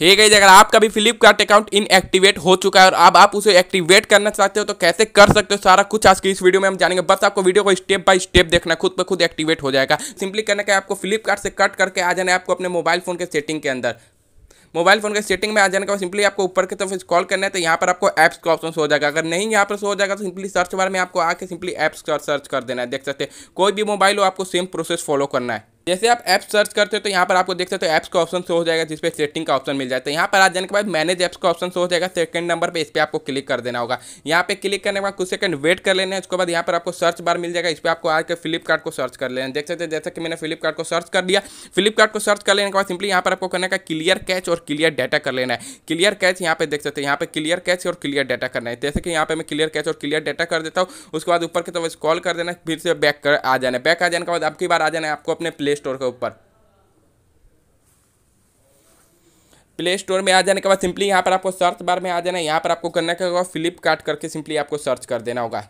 हे गई अगर आपका भी फ्लिपकार्ट अकाउंट इनएक्टिवेट हो चुका है और अब आप उसे एक्टिवेट करना चाहते हो तो कैसे कर सकते हो सारा कुछ आज की इस वीडियो में हम जानेंगे बस आपको वीडियो को स्टेप बाय स्टेप देखना खुद पर खुद एक्टिवेट हो जाएगा सिंपली करना क्या आपको फ्लिपकार्ट से कट करके आ जाना है आपको अपने मोबाइल फोन के सेटिंग के अंदर मोबाइल फोन के सेटिंग में आ जाने के बाद सिंपली आपको ऊपर की तरफ तो कॉल करना है तो यहाँ पर आपको ऐप्स का ऑप्शन हो जाएगा अगर नहीं यहाँ पर सो हो जाएगा तो सिंपली सर्च बार में आपको आके सिंपली ऐप्स का सर्च कर देना है देख सकते हैं कोई भी मोबाइल हो आपको सेम प्रोसेस फॉलो करना है जैसे आप ऐप सर्च करते हो तो यहाँ पर आपको देख सकते हो ऐप्स का ऑप्शन शो हो जाएगा जिसपे सेटिंग का ऑप्शन मिल जाता तो है यहाँ पर आ जाने के बाद मैनेज ऐप्स का ऑप्शन शो हो जाएगा सेकंड नंबर पे इस पर आपको क्लिक कर देना होगा यहाँ पे क्लिक करने के बाद कुछ सेकंड वेट कर लेना है उसके बाद यहाँ पर आपको सर्च बार मिल जाएगा इस पर आपको आकर फ्लिपकार्ट को सर्च कर लेना देख सकते हैं जैसे कि मैंने फ्लिपकार्ट को सर्च कर दिया फ्लिपकार्ट को सर्च कर लेने के बाद सिंपली यहाँ पर आपको करने का क्लियर कैच और क्लियर डाटा कर लेना है क्लियर कैच यहाँ पे देख सकते हैं यहाँ पे क्लियर कैच और क्लियर डाटा करना है जैसे कि यहाँ पे मैं क्लियर कैच और क्लियर डाटा कर देता हूँ उसके बाद ऊपर की तरफ स्कॉल कर देना फिर से बैक कर आ जाना बैक आ जाने के बाद आपकी बार आ जाना है आपको अपने प्ले स्टोर के ऊपर प्ले स्टोर में आ जाने के बाद सिंपली यहाँ पर आपको सर्च बार में आ जाना है यहाँ पर आपको करना क्या होगा फ्लिपकार्ट करके सिंपली आपको सर्च कर देना होगा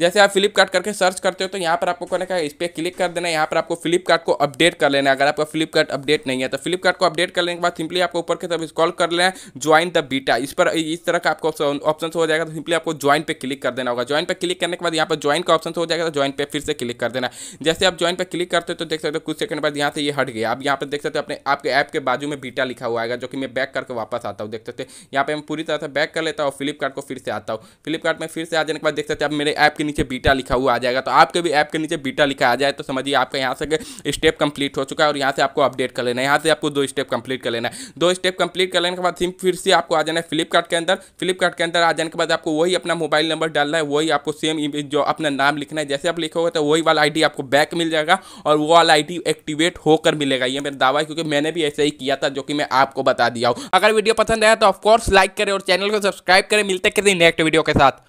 जैसे आप फ्लिपकार्ट करके सर्च करते हो तो यहाँ पर आपको कहने का इस पर क्लिक कर देना है यहाँ पर आपको फ्लिपकार्ट को अपडेट कर लेना है अगर आपका फ्लिपकार्ट अपडेट नहीं है तो फ्लिपकार्ट को अपडेट कर लेने के बाद सिंपली आपको ऊपर के तब स्कॉल कर लेना है ज्वाइन द बीटा इस पर इस तरह का आपको ऑप्शन हो जाएगा तो सिंपली आपको ज्वाइन पर क्लिक कर देना होगा ज्वाइन पर क्लिक करने के बाद यहाँ पर ज्वाइन का ऑप्शन हो जाएगा तो ज्वाइन पर फिर से क्लिक कर देना जैसे आप ज्वाइन पर क्लिक करते हो तो देख सकते हो कुछ सेकंड बाद यहाँ से ये हट गया आप यहाँ पर देख सकते हो अपने आपके ऐप के बाजू में बीटा लिखा हुआ है जो कि मैं बैक करके वापस आता हूँ देख सकते यहाँ पर मैं पूरी तरह से बैक कर लेता हूँ फ्लिपकार्ट को फिर से आता हूँ फ्लिपकार्ट में फिर से आ जाने के बाद देख सकते आप मेरे ऐप के नीचे बीटा लिखा हुआ आ जाएगा तो आपके भी ऐप के नीचे बीटा लिखा आ जाए तो समझिए आपका यहाँ से स्टेप कंप्लीट हो चुका है और यहाँ से आपको अपडेट कर लेना है यहाँ से आपको दो स्टेप कंप्लीट कर लेना है दो स्टेप कंप्लीट कर लेने के बाद फिर से आपको आ जाना है फ्लिपकार्ट के अंदर फ्लिपकार्ट के अंदर आ जाने के बाद आपको वही अपना मोबाइल नंबर डालना है वही आपको सेम जो अपना नाम लिखना है जैसे आप लिखोगे तो वही वाला आई आपको बैक मिल जाएगा और वो वाला आई एक्टिवेट होकर मिलेगा ये मेरा दावा है क्योंकि मैंने भी ऐसे ही किया था जो कि मैं आपको बता दिया हूँ अगर वीडियो पसंद आया तो ऑफकोर्स लाइक करें और चैनल को सब्सक्राइब करें मिलते किसी नेक्स्ट वीडियो के साथ